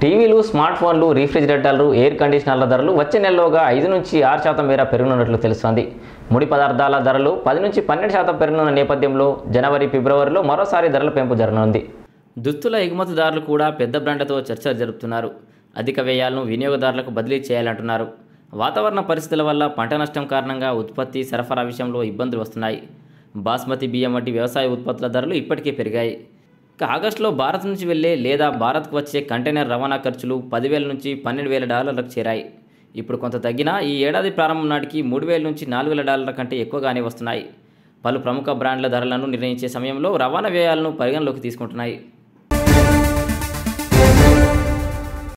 టీవీలు స్మార్ట్ ఫోన్లు రీఫ్రిజిరేటర్లు ఎయిర్ కండిషనర్ల ధరలు వచ్చే నెలలోగా ఐదు నుంచి ఆరు శాతం మేర పెరుగునున్నట్లు తెలుస్తోంది ముడి పదార్థాల ధరలు పది నుంచి పన్నెండు శాతం పెరుగునున్న నేపథ్యంలో జనవరి ఫిబ్రవరిలో మరోసారి ధరల పెంపు జరగనుంది దుస్తుల ఎగుమతిదారులు కూడా పెద్ద బ్రాండ్లతో చర్చలు జరుపుతున్నారు అధిక వ్యయాలను వినియోగదారులకు బదిలీ చేయాలంటున్నారు వాతావరణ పరిస్థితుల వల్ల పంట నష్టం కారణంగా ఉత్పత్తి సరఫరా విషయంలో ఇబ్బందులు వస్తున్నాయి బాస్మతి బియ్యం వంటి వ్యవసాయ ఉత్పత్తుల ధరలు ఇప్పటికే పెరిగాయి ఇక ఆగస్టులో భారత్ నుంచి వెళ్ళే లేదా భారత్కు వచ్చే కంటైనర్ రవాణా ఖర్చులు పదివేల నుంచి పన్నెండు వేల డాలర్లకు చేరాయి ఇప్పుడు కొంత తగ్గినా ఈ ఏడాది ప్రారంభం నాటికి మూడు వేల నుంచి నాలుగు వేల డాలర్ల కంటే ఎక్కువగానే వస్తున్నాయి పలు ప్రముఖ బ్రాండ్ల ధరలను నిర్ణయించే సమయంలో రవాణా వ్యయాలను పరిగణలోకి తీసుకుంటున్నాయి